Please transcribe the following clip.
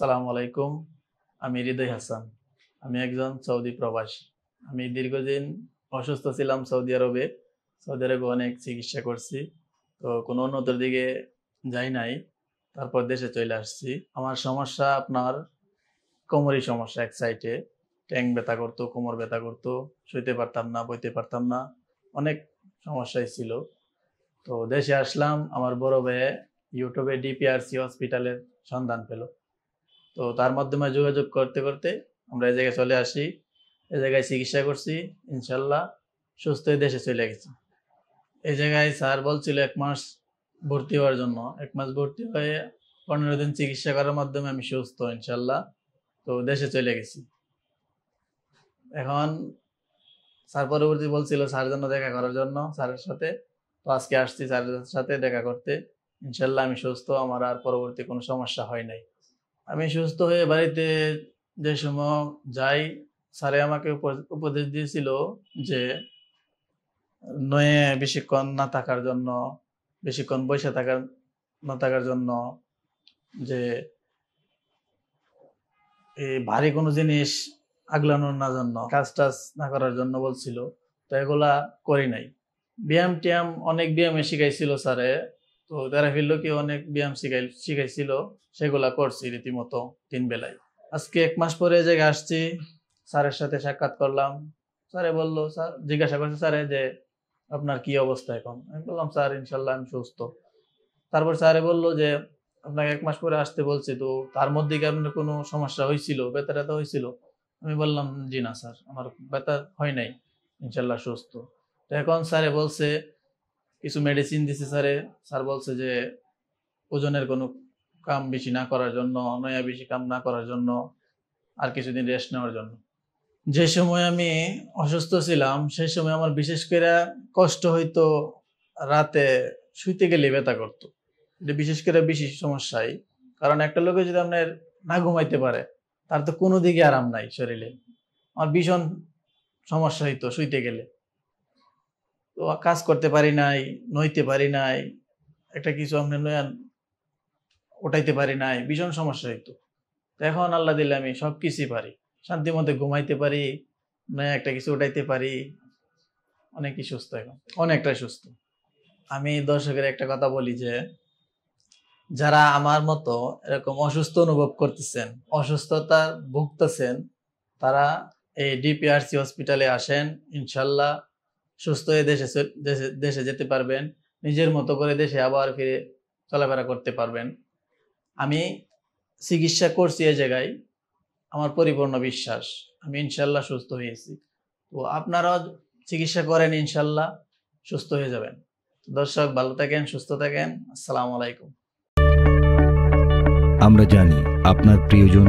সালাম আলাইকুম আমি হৃদয় হাসান আমি একজন সৌদি প্রবাসী আমি দীর্ঘদিন অসুস্থ ছিলাম সৌদি আরবে সৌদি আরবে অনেক চিকিৎসা করছি তো কোনো অন্যতর দিকে যাই নাই তারপর দেশে চলে আসছি আমার সমস্যা আপনার কোমরের সমস্যা এক সাইডে ট্যাং ব্যথা করতো কোমর ব্যথা করতো শুইতে পারতাম না বইতে পারতাম না অনেক সমস্যাই ছিল তো দেশে আসলাম আমার বড় ভাইয়ে ইউটিউবে ডিপিআরসি হসপিটালের সন্ধান পেলো তো তার মাধ্যমে যোগাযোগ করতে করতে আমরা এই জায়গায় চলে আসি এই জায়গায় চিকিৎসা করছি ইনশাল্লাহ সুস্থ দেশে চলে গেছি এই জায়গায় স্যার বলছিল এক মাস ভর্তি হওয়ার জন্য এক মাস ভর্তি হয়ে পনেরো দিন চিকিৎসা করার মাধ্যমে আমি সুস্থ ইনশাল্লাহ তো দেশে চলে গেছি এখন স্যার পরবর্তী বলছিল স্যার জন্য দেখা করার জন্য স্যারের সাথে তো আজকে আসছি স্যারের সাথে দেখা করতে ইনশাল্লাহ আমি সুস্থ আমার আর পরবর্তী কোনো সমস্যা হয় নাই আমি সুস্থ হয়ে বাড়িতে যে সময় যাই স্যারে আমাকে উপদেশ দিয়েছিল যে নয়ে বেশিক্ষণ না থাকার জন্য বেশিক্ষণ বসে থাকার না থাকার জন্য যে এই ভারী কোনো জিনিস আগলানোর না জন্য কাজ টাজ না করার জন্য বলছিল তো এগুলা করি নাই ব্যায়াম ট্যায়াম অনেক ব্যায়ামে শিখাইছিল স্যারে তো তারা কি অনেক ব্যায়াম শিখাই শিখাইছিল সেগুলা করছি রীতিমতো তিন বেলায় আজকে এক মাস পরে যে আসছি স্যারের সাথে সাক্ষাৎ করলাম স্যারে বললো স্যার জিজ্ঞাসা করছে স্যারে যে আপনার কি অবস্থা এখন আমি বললাম স্যার ইনশাল্লাহ আমি সুস্থ তারপর স্যারে বললো যে আপনাকে এক মাস পরে আসতে বলছি তো তার মধ্যে কি আপনার কোনো সমস্যা হয়েছিল ব্যথা এত হয়েছিল আমি বললাম জি না স্যার আমার বেতার হয় নাই ইনশাল্লাহ সুস্থ তো এখন স্যারে বলছে কিছু মেডিসিন দিছে স্যারে স্যার বলছে যে ওজনের কোনো কাম বেশি না করার জন্য নয়া বেশি কাম না করার জন্য আর কিছুদিন রেস্ট নেওয়ার জন্য যে সময় আমি অসুস্থ ছিলাম সেই সময় আমার বিশেষ করে কষ্ট হইতো রাতে শুইতে গেলে ব্যথা করতো এটা বিশেষ করে বেশি সমস্যাই কারণ একটা লোকে যদি আপনার না ঘুমাইতে পারে তার তো কোনো দিকে আরাম নাই শরীরে আমার ভীষণ সমস্যা হইতো শুইতে গেলে কাজ করতে পারি নাই নইতে পারি নাই একটা কিছু আমি নয়ান ওটাইতে পারি নাই ভীষণ সমস্যা হইতো এখন আল্লাহ দিলে আমি সব কিছুই পারি শান্তি মধ্যে ঘুমাইতে পারি নয় একটা কিছু ওটাইতে পারি অনেকই সুস্থ এখন অনেকটাই সুস্থ আমি দর্শকের একটা কথা বলি যে যারা আমার মতো এরকম অসুস্থ অনুভব করতেছেন অসুস্থতার ভুগতেছেন তারা এই ডিপিআরসি হসপিটালে আসেন ইনশাল্লাহ সুস্থ হয়ে দেশে দেশে যেতে পারবেন নিজের মতো করে দেশে আবার ফিরে চলাফেরা করতে পারবেন আমি চিকিৎসা করছি এই জায়গায় আমার পরিপূর্ণ বিশ্বাস আমি ইনশাল্লাহ সুস্থ হয়েছি তো আপনারাও চিকিৎসা করেন ইনশাল্লাহ সুস্থ হয়ে যাবেন দর্শক ভালো থাকেন সুস্থ থাকেন আসসালামু আলাইকুম আমরা জানি আপনার প্রিয়জন